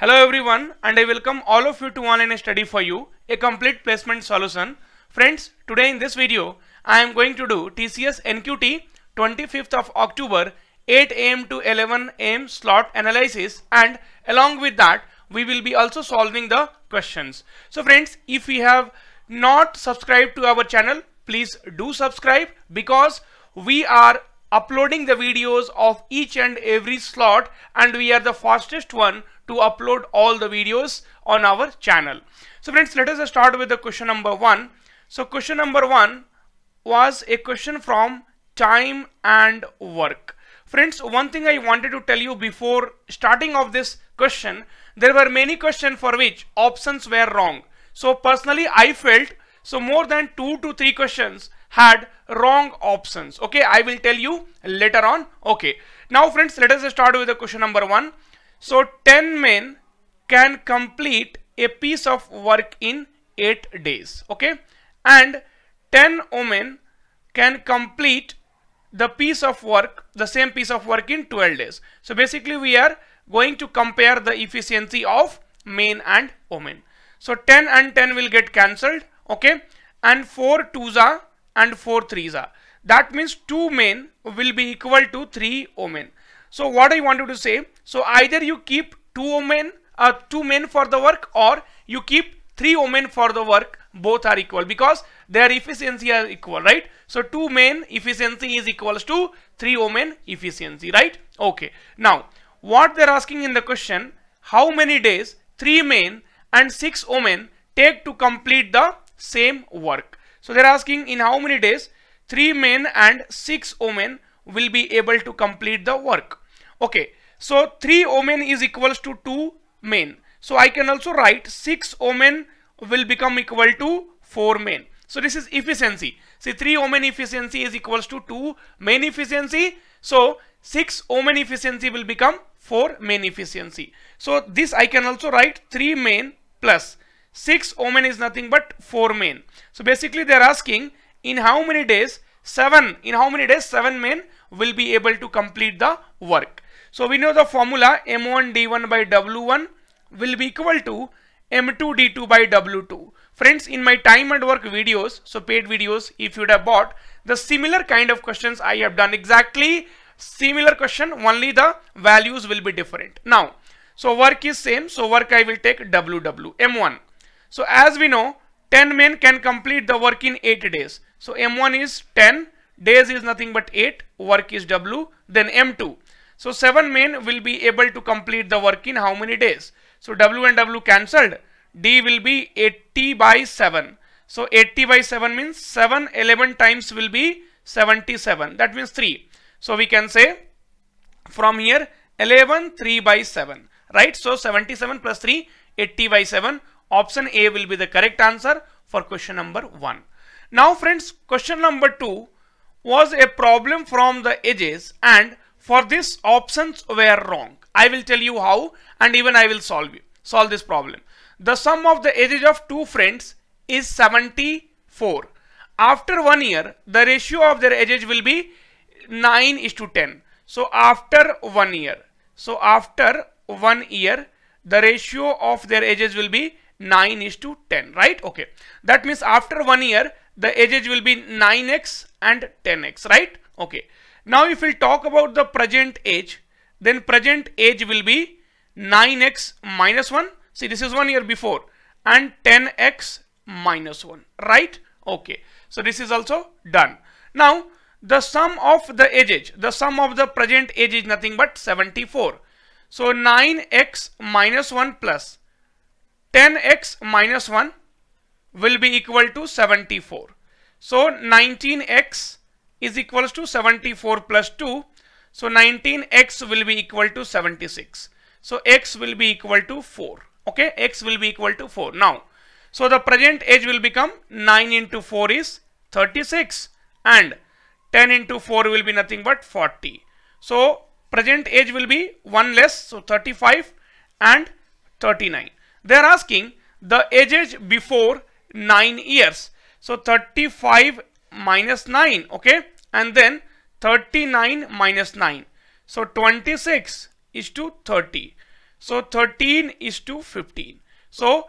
Hello everyone and I welcome all of you to online study for you a complete placement solution. Friends today in this video I am going to do TCS NQT 25th of October 8 am to 11 am slot analysis and along with that we will be also solving the questions. So friends if you have not subscribed to our channel please do subscribe because we are uploading the videos of each and every slot and we are the fastest one to upload all the videos on our channel. So friends, let us start with the question number one. So question number one was a question from time and work. Friends, one thing I wanted to tell you before starting of this question, there were many questions for which options were wrong. So personally, I felt so more than two to three questions had wrong options. Okay, I will tell you later on. Okay, now friends, let us start with the question number one. So 10 men can complete a piece of work in 8 days. Okay, and 10 women can complete the piece of work, the same piece of work in 12 days. So basically we are going to compare the efficiency of men and women. So 10 and 10 will get cancelled. Okay. And 4 twos are and 4 threes are. That means 2 men will be equal to 3 women. So what I wanted to say, so either you keep 2 women, uh, 2 men for the work or you keep 3 women for the work, both are equal because their efficiency are equal, right? So 2 men efficiency is equals to 3 women efficiency, right? Okay. Now, what they're asking in the question, how many days 3 men and 6 women take to complete the same work? So they're asking in how many days three men and six women will be able to complete the work. Okay, so three women is equals to two men. So I can also write six women will become equal to four men. So this is efficiency. See three women efficiency is equals to two men efficiency. So six women efficiency will become four men efficiency. So this I can also write three men plus 6 omen is nothing but 4 men. So basically they are asking in how many days 7 in how many days 7 men will be able to complete the work. So we know the formula m1 d1 by w1 will be equal to m2 d2 by w2. Friends in my time and work videos so paid videos if you would have bought the similar kind of questions I have done exactly similar question only the values will be different. Now so work is same so work I will take ww m1 so as we know, 10 men can complete the work in 8 days. So M1 is 10, days is nothing but 8, work is W, then M2. So 7 men will be able to complete the work in how many days? So W and W cancelled. D will be 80 by 7. So 80 by 7 means 7, 11 times will be 77. That means 3. So we can say from here 11, 3 by 7. Right? So 77 plus 3, 80 by 7 Option A will be the correct answer for question number 1. Now friends, question number 2 was a problem from the edges and for this options were wrong. I will tell you how and even I will solve you, solve this problem. The sum of the edges of two friends is 74. After one year, the ratio of their edges will be 9 is to 10. So after one year, so after one year, the ratio of their edges will be 9 is to 10, right? Okay. That means after one year, the age will be 9x and 10x, right? Okay. Now, if we talk about the present age, then present age will be 9x minus 1. See, this is one year before and 10x minus 1, right? Okay. So, this is also done. Now, the sum of the ages, the sum of the present age is nothing but 74. So, 9x minus 1 plus 10x minus 1 will be equal to 74. So 19x is equals to 74 plus 2. So 19x will be equal to 76. So x will be equal to 4. Okay, x will be equal to 4. Now, so the present age will become 9 into 4 is 36 and 10 into 4 will be nothing but 40. So present age will be 1 less, so 35 and 39. They are asking the ages before 9 years. So 35 minus 9, okay? And then 39 minus 9. So 26 is to 30. So 13 is to 15. So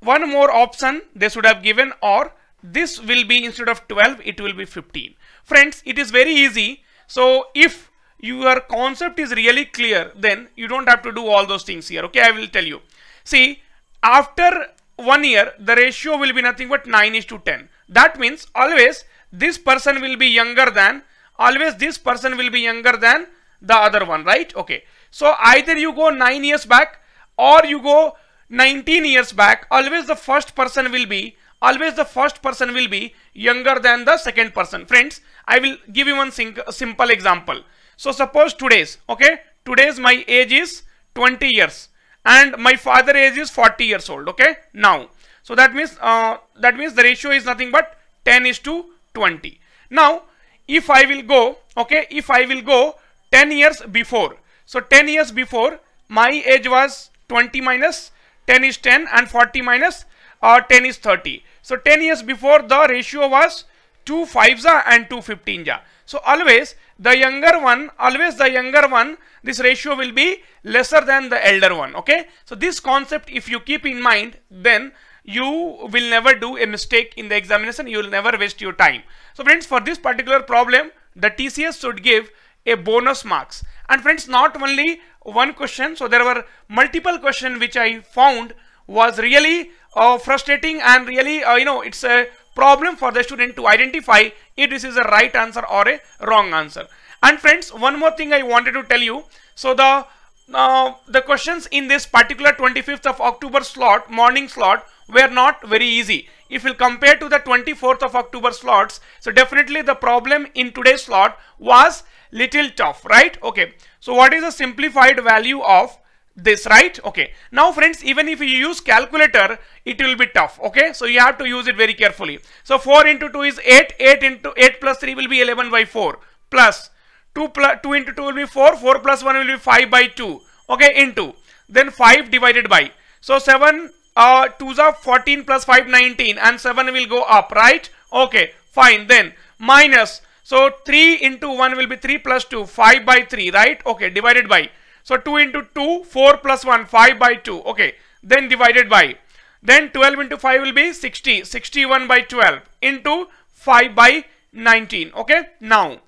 one more option they should have given or this will be instead of 12 it will be 15. Friends it is very easy. So if your concept is really clear then you don't have to do all those things here. Okay I will tell you. See, after one year, the ratio will be nothing but 9 is to 10. That means always this person will be younger than, always this person will be younger than the other one, right? Okay. So either you go 9 years back or you go 19 years back, always the first person will be, always the first person will be younger than the second person. Friends, I will give you one simple example. So suppose today's, okay, today's my age is 20 years and my father age is 40 years old okay now so that means uh, that means the ratio is nothing but 10 is to 20 now if I will go okay if I will go 10 years before so 10 years before my age was 20 minus 10 is 10 and 40 minus, uh, 10 is 30 so 10 years before the ratio was two fives are and 15 ja. So always the younger one, always the younger one, this ratio will be lesser than the elder one. Okay. So this concept, if you keep in mind, then you will never do a mistake in the examination. You will never waste your time. So friends, for this particular problem, the TCS should give a bonus marks. And friends, not only one question. So there were multiple questions which I found was really uh, frustrating and really, uh, you know, it's a problem for the student to identify if this is a right answer or a wrong answer. And friends, one more thing I wanted to tell you. So the uh, the questions in this particular 25th of October slot, morning slot, were not very easy. If you compare to the 24th of October slots, so definitely the problem in today's slot was little tough, right? Okay. So what is the simplified value of this right okay now friends even if you use calculator it will be tough okay so you have to use it very carefully so 4 into 2 is 8 8 into 8 plus 3 will be 11 by 4 plus 2 plus 2 into 2 will be 4 4 plus 1 will be 5 by 2 okay into then 5 divided by so 7 uh 2's are 14 plus 5 19 and 7 will go up right okay fine then minus so 3 into 1 will be 3 plus 2 5 by 3 right okay divided by so 2 into 2, 4 plus 1, 5 by 2. Okay. Then divided by. Then 12 into 5 will be 60. 61 by 12 into 5 by 19. Okay. Now.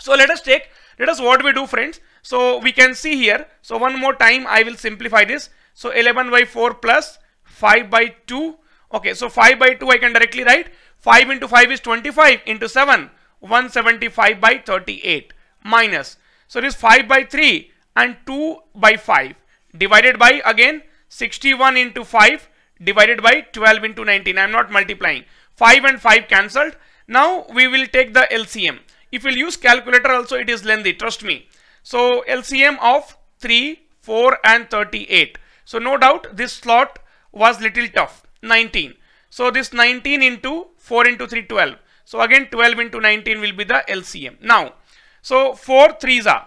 So let us take. Let us what we do friends. So we can see here. So one more time I will simplify this. So 11 by 4 plus 5 by 2. Okay. So 5 by 2 I can directly write. 5 into 5 is 25 into 7. 175 by 38 minus. So it is 5 by 3 and 2 by 5 divided by again 61 into 5 divided by 12 into 19. I am not multiplying. 5 and 5 cancelled. Now we will take the LCM. If you we'll use calculator also it is lengthy, trust me. So LCM of 3, 4 and 38. So no doubt this slot was little tough, 19. So this 19 into 4 into 3, 12. So again 12 into 19 will be the LCM. Now, so 4 3s are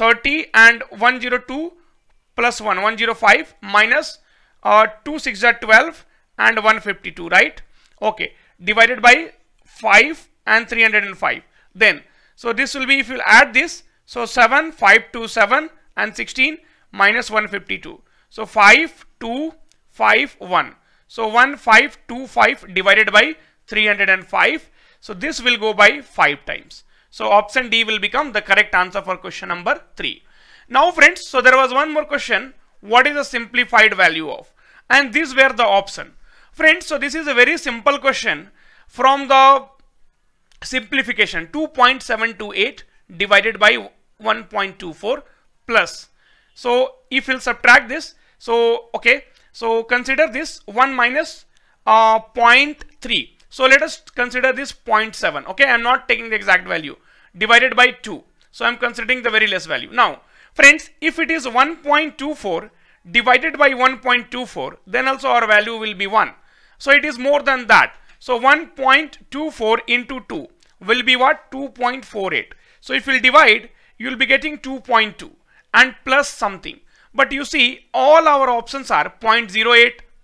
30 and 102 plus 1 105 minus uh, are 12 and 152 right okay divided by 5 and 305 then so this will be if you add this so 7 5 2 7 and 16 minus 152 so 5 2 5 1 so 1525 divided by 305 so this will go by 5 times so option D will become the correct answer for question number 3. Now friends, so there was one more question. What is the simplified value of? And these were the option. Friends, so this is a very simple question from the simplification 2.728 divided by 1.24 plus. So if we'll subtract this, so okay, so consider this 1 minus, uh, 0.3. So let us consider this 0.7. Okay, I'm not taking the exact value divided by 2. So I'm considering the very less value. Now, friends, if it is 1.24 divided by 1.24, then also our value will be 1. So it is more than that. So 1.24 into 2 will be what? 2.48. So if you'll divide, you'll be getting 2.2 and plus something. But you see, all our options are 0 0.08, 0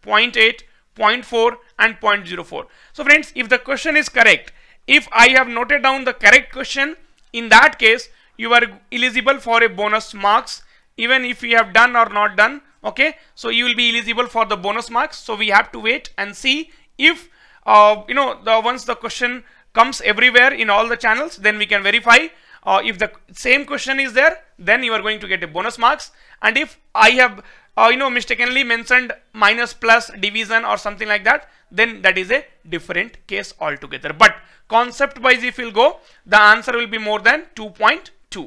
0.8, 0.4 and 0.04. So friends, if the question is correct, if I have noted down the correct question, in that case, you are eligible for a bonus marks even if you have done or not done. Okay, so you will be eligible for the bonus marks. So we have to wait and see if, uh, you know, the once the question comes everywhere in all the channels, then we can verify. Uh, if the same question is there, then you are going to get a bonus marks. And if I have or uh, you know mistakenly mentioned minus plus division or something like that then that is a different case altogether but concept wise if you'll go the answer will be more than 2.2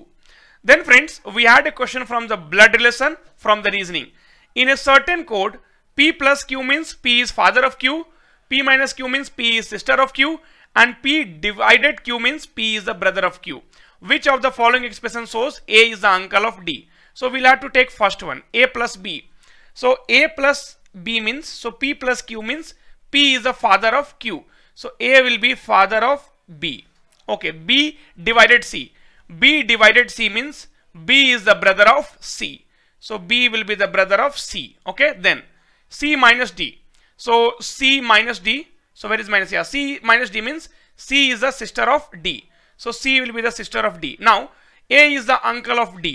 then friends we had a question from the blood relation from the reasoning in a certain code p plus q means p is father of q p minus q means p is sister of q and p divided q means p is the brother of q which of the following expression shows a is the uncle of d so we'll have to take first one a plus b. So a plus b means so p plus q means p is the father of q. So a will be father of b. Okay b divided c. b divided c means b is the brother of c. So b will be the brother of c. Okay then c minus d. So c minus d. So where is minus? Yeah c minus d means c is the sister of d. So c will be the sister of d. Now a is the uncle of d.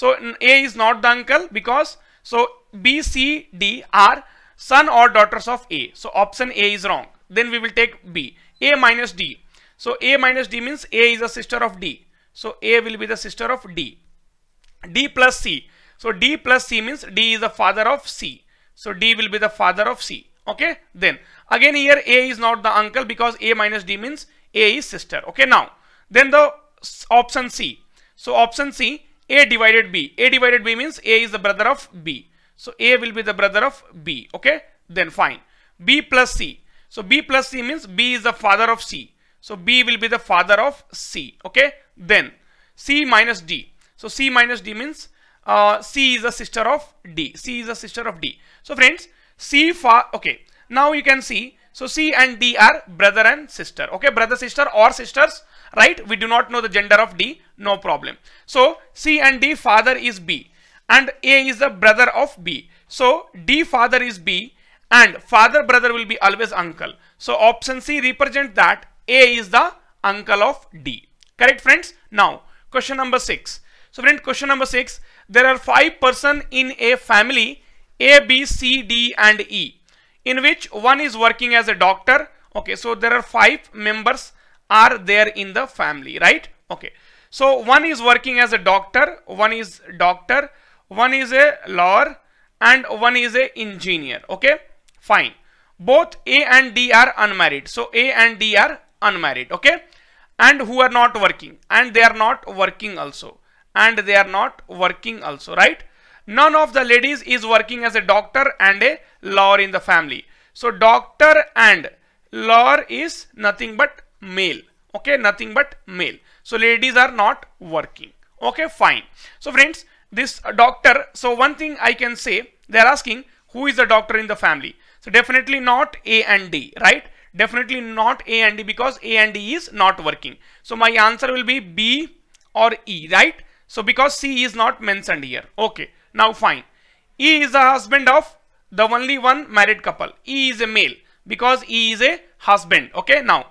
So A is not the uncle because so B, C, D are son or daughters of A. So option A is wrong. Then we will take B. A minus D. So A minus D means A is a sister of D. So A will be the sister of D. D plus C. So D plus C means D is the father of C. So D will be the father of C. Okay. Then again here A is not the uncle because A minus D means A is sister. Okay. Now then the option C. So option C a divided B. A divided B means A is the brother of B. So A will be the brother of B. Okay, then fine. B plus C. So B plus C means B is the father of C. So B will be the father of C. Okay, then C minus D. So C minus D means uh, C is a sister of D. C is a sister of D. So friends, C far. okay. Now you can see so C and D are brother and sister. Okay, brother, sister or sisters, right? We do not know the gender of D, no problem. So C and D, father is B and A is the brother of B. So D father is B and father brother will be always uncle. So option C represent that A is the uncle of D. Correct friends? Now question number 6. So friend question number 6. There are 5 person in a family A, B, C, D and E in which one is working as a doctor. Okay, so there are five members are there in the family, right? Okay, so one is working as a doctor, one is doctor, one is a lawyer and one is a engineer. Okay, fine. Both A and D are unmarried. So A and D are unmarried. Okay, and who are not working and they are not working also and they are not working also, right? none of the ladies is working as a doctor and a lawyer in the family. So doctor and lawyer is nothing but male. Okay, nothing but male. So ladies are not working. Okay, fine. So friends, this doctor, so one thing I can say, they are asking who is the doctor in the family. So definitely not A and D, right? Definitely not A and D because A and D is not working. So my answer will be B or E, right? So because C is not mentioned here. Okay. Now fine. E is the husband of the only one married couple. E is a male because E is a husband. Okay. Now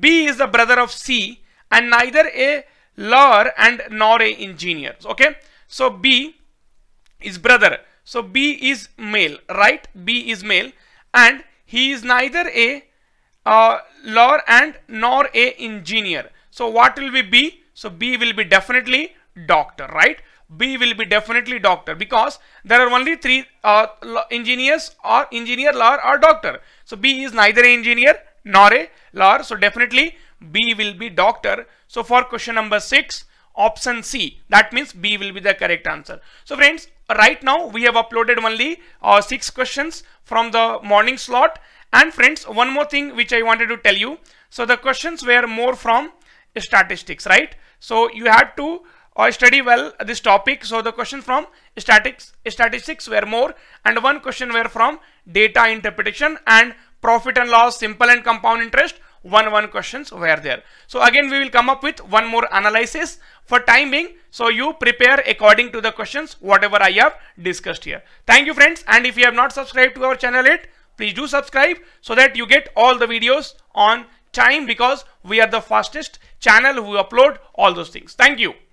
B is the brother of C and neither a lawyer and nor a engineer. Okay. So B is brother. So B is male, right? B is male and he is neither a uh, lawyer and nor a engineer. So what will be B? So B will be definitely doctor, right? B will be definitely doctor because there are only three uh, engineers or engineer, lawyer or doctor. So B is neither engineer nor a lawyer. So definitely B will be doctor. So for question number six, option C, that means B will be the correct answer. So friends, right now we have uploaded only uh, six questions from the morning slot. And friends, one more thing which I wanted to tell you. So the questions were more from statistics, right? So you had to or study well this topic. So the question from statics, statistics were more and one question were from data interpretation and profit and loss, simple and compound interest, one one questions were there. So again we will come up with one more analysis for time being. So you prepare according to the questions whatever I have discussed here. Thank you friends and if you have not subscribed to our channel yet, please do subscribe so that you get all the videos on time because we are the fastest channel who upload all those things. Thank you.